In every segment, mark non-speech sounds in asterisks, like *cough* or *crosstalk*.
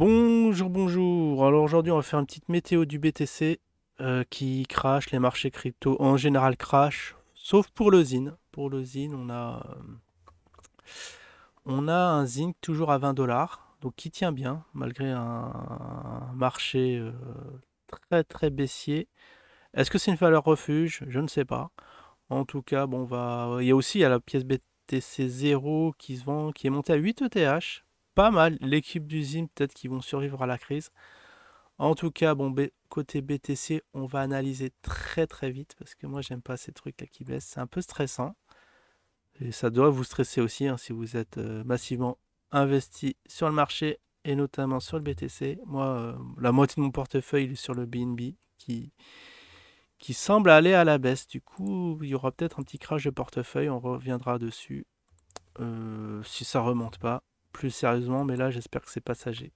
Bonjour, bonjour. Alors aujourd'hui, on va faire une petite météo du BTC euh, qui crache, les marchés crypto en général crash, sauf pour le Pour le on a, euh, on a un zinc toujours à 20 dollars, donc qui tient bien malgré un, marché euh, très très baissier. Est-ce que c'est une valeur refuge Je ne sais pas. En tout cas, bon, on va. Il y a aussi la pièce BTC 0 qui se vend, qui est montée à 8 ETH pas mal. L'équipe d'usine, peut-être qu'ils vont survivre à la crise. En tout cas, bon, côté BTC, on va analyser très très vite parce que moi, j'aime pas ces trucs là qui baissent. C'est un peu stressant. Et ça doit vous stresser aussi hein, si vous êtes euh, massivement investi sur le marché et notamment sur le BTC. Moi, euh, la moitié de mon portefeuille sur le BNB qui, qui semble aller à la baisse. Du coup, il y aura peut-être un petit crash de portefeuille. On reviendra dessus euh, si ça remonte pas plus sérieusement, mais là j'espère que c'est passager.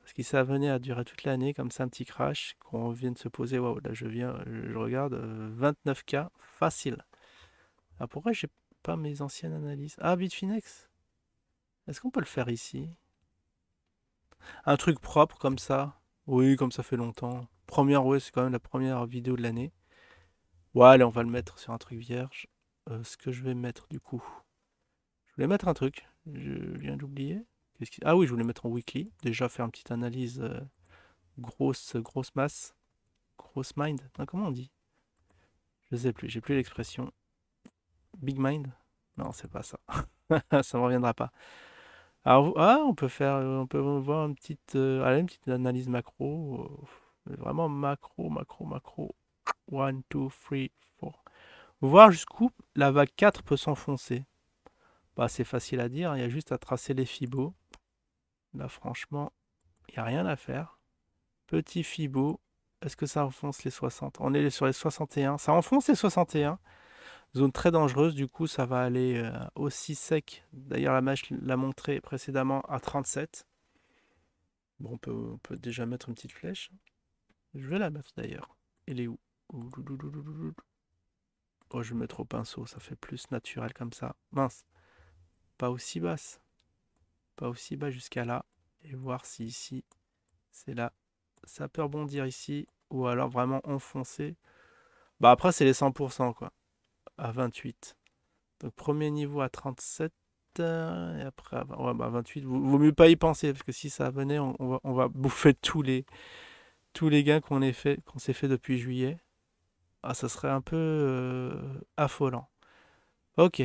Parce que ça venait à durer toute l'année, comme ça un petit crash, qu'on vient de se poser, waouh, là je viens, je, regarde, 29K, euh, facile. Ah pourquoi j'ai pas mes anciennes analyses Ah Bitfinex Est-ce qu'on peut le faire ici Un truc propre comme ça Oui, comme ça fait longtemps. Première, ouais, c'est quand même la première vidéo de l'année. Ouais, allez, on va le mettre sur un truc vierge. Euh, ce que je vais mettre du coup voulais mettre un truc. Je viens d'oublier. Ah oui, je voulais mettre en weekly Déjà faire une petite analyse euh, grosse, grosse masse. Grosse mind. Hein, comment on dit Je sais plus, j'ai plus l'expression. Big mind Non, c'est pas ça. *laughs* ça ne reviendra pas. Alors, ah, on peut faire, euh, on peut voir une petite, euh, petite analyse macro. vraiment macro, macro, macro. 1, 2, 3, 4. Voir jusqu'où la vague 4 peut s'enfoncer c'est facile à dire, hein. il y a juste à tracer les fibos. Là, franchement, il n'y a rien à faire. Petit fibo, est-ce que ça enfonce les 60 On est sur les 61. Ça enfonce les 61. Zone très dangereuse, du coup, ça va aller euh, aussi sec. D'ailleurs, la mèche l'a montré précédemment à 37. Bon, on peut, peut déjà mettre une petite flèche. Je vais la mettre d'ailleurs. Elle est où Oh, je vais mettre au pinceau, ça fait plus naturel comme ça. Mince pas aussi basse. Pas aussi bas jusqu'à là. Et voir si ici, c'est là. Ça peut rebondir ici. Ou alors vraiment enfoncer. Bah après, c'est les 100% quoi. À 28. Donc premier niveau à 37. Euh, et après, à 28. Bah, vous mieux pas y penser. Parce que si ça venait, on, va, *laughs* bouffer tous les, tous les gains qu'on fait qu'on s'est fait depuis juillet. Ah, ça serait un peu euh, affolant. Ok,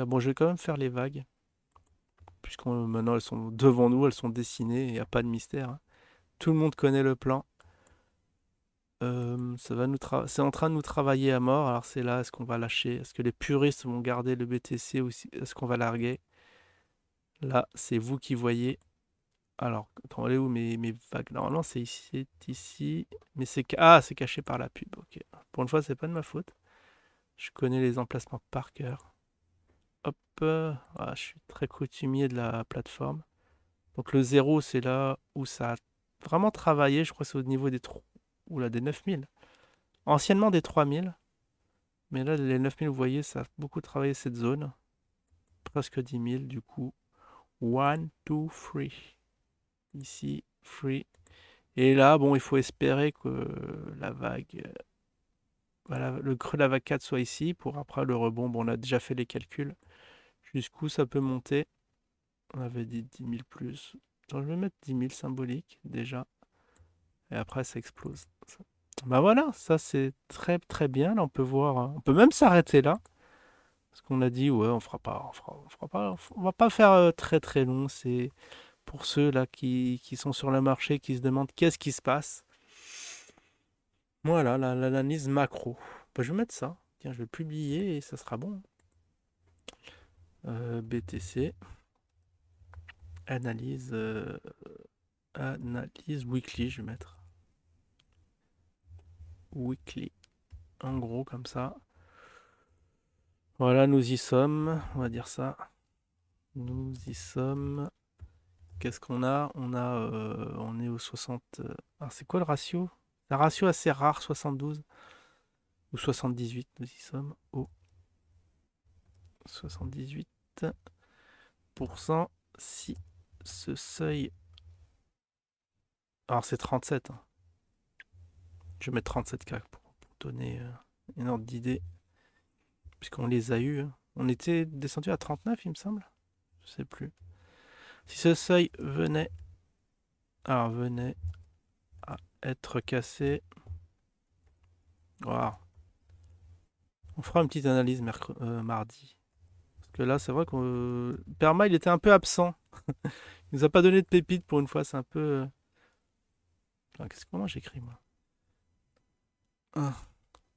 bon, je vais quand même faire les vagues. Puisque maintenant elles sont devant nous, elles sont dessinées, il n'y a pas de mystère. Hein. Tout le monde connaît le plan. Euh, c'est en train de nous travailler à mort. Alors c'est là, est-ce qu'on va lâcher Est-ce que les puristes vont garder le BTC ou est-ce qu'on va larguer Là, c'est vous qui voyez. Alors, attendez où mes, mes vagues Normalement, c'est ici, ici. Mais c'est ah, c'est caché par la pub. Ok. Pour une fois, c'est pas de ma faute. Je connais les emplacements par cœur. Ah, je suis très coutumier de la plateforme. Donc le 0, c'est là où ça a vraiment travaillé. Je crois que c'est au niveau des, ou là, des 9000. Anciennement des 3000. Mais là, les 9000, vous voyez, ça a beaucoup travaillé cette zone. Presque 10 000, du coup. 1, 2, 3. Ici, 3. Et là, bon, il faut espérer que la vague... Euh, voilà, le creux de la vague 4 soit ici pour après le rebond. on a déjà fait les calculs. Jusqu'où ça peut monter On avait dit 10 000 plus. Donc je vais mettre 10 000 symboliques déjà. Et après ça explose. Bah voilà, ça c'est très très bien. Là on peut voir, hein. on peut même s'arrêter là. Parce qu'on a dit, ouais, on fera pas, on fera, on fera pas, on va pas faire euh, très très long. C'est pour ceux là qui, sont sur le marché, qui se demandent qu'est-ce qui se passe. Voilà, l'analyse macro. Bah, je vais mettre ça. Tiens, je vais publier et ça sera bon. Euh, BTC, analyse, euh, analyse weekly, je vais mettre weekly. En gros, comme ça. Voilà, nous y sommes. On va dire ça. Nous y sommes. Qu'est-ce qu'on a On a, euh, on est au 60. Ah, c'est quoi le ratio La ratio assez rare, 72 ou 78. Nous y sommes au 78 pour si ce seuil... Alors c'est 37. Je mets mettre 37K pour, donner euh, une ordre d'idée. Puisqu'on les a eu. Hein. On était descendu à 39 il me semble. Je sais plus. Si ce seuil venait... Alors venait à être cassé. On fera une petite analyse euh, mardi que là, c'est vrai que euh, Perma, il était un peu absent. *laughs* il nous a pas donné de pépites pour une fois. C'est un peu. Euh, qu'est-ce comment j'écris moi ah.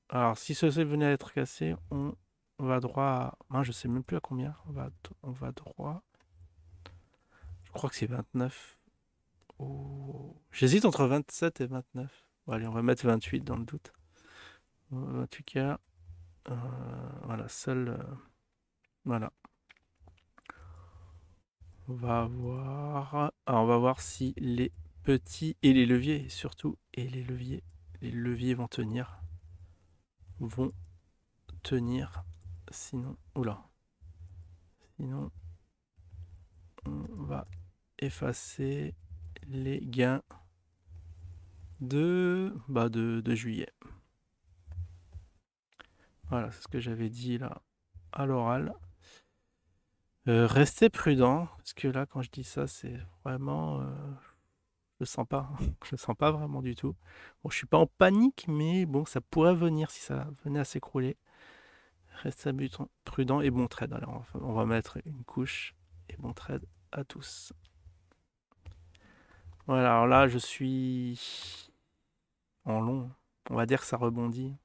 Alors, si ceci venait à être cassé, on, va droit. je sais même plus à combien. On va, on va droit. Je crois que c'est 29. J'hésite entre 27 et 29. Bon, allez, on va mettre 28 dans le doute. 28 cas Euh, voilà, seul. Euh, voilà. On va voir. Alors, ah, on va voir si les petits et les leviers, surtout, et les leviers, les leviers vont tenir. Vont tenir. Sinon, oula. Sinon, on va effacer les gains de, bah de, de juillet. Voilà, c'est ce que j'avais dit là à l'oral. Euh, restez prudent, parce que là, quand je dis ça, c'est vraiment. Euh, je le sens pas. Hein. *laughs* je le sens pas vraiment du tout. Bon, je suis pas en panique, mais bon, ça pourrait venir si ça venait à s'écrouler. Restez prudent et bon trade. Alors, on va mettre une couche et bon trade à tous. Voilà, alors là, je suis en long. On va dire que ça rebondit.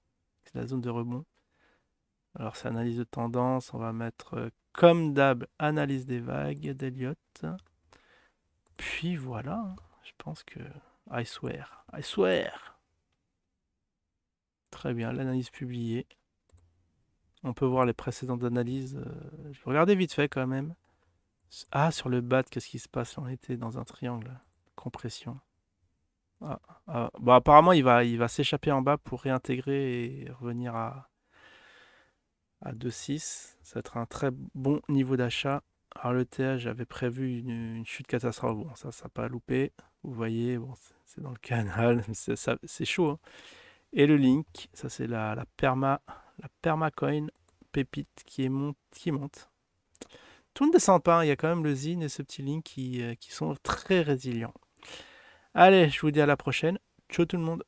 C'est la zone de rebond. Alors, c'est analyse de tendance. On va mettre euh, comme d'hab, analyse des vagues d'Eliott. Puis voilà, hein, je pense que... I swear, I swear Très bien, l'analyse publiée. On peut voir les précédentes analyses. Euh, je vais regarder vite fait quand même. Ah, sur le bat, qu'est-ce qui se passe On était dans un triangle. Compression. Ah, ah, bon, bah, apparemment, il va, il va s'échapper en bas pour réintégrer et revenir à, à 2,6. Ça va être un très bon niveau d'achat. Alors le th j'avais prévu une, chute catastrophe. Bon, ça, ça n'a pas loupé. Vous voyez, bon, c'est dans le *laughs* canal, c'est chaud. Hein. Et le link, ça c'est la, la, perma, la permacoin pépite qui, est monte, qui monte. Tout ne descend pas, il y a quand même le ZIN et ce petit link qui, euh, qui sont très résilients. Allez, je vous dis à la prochaine. Ciao tout le monde.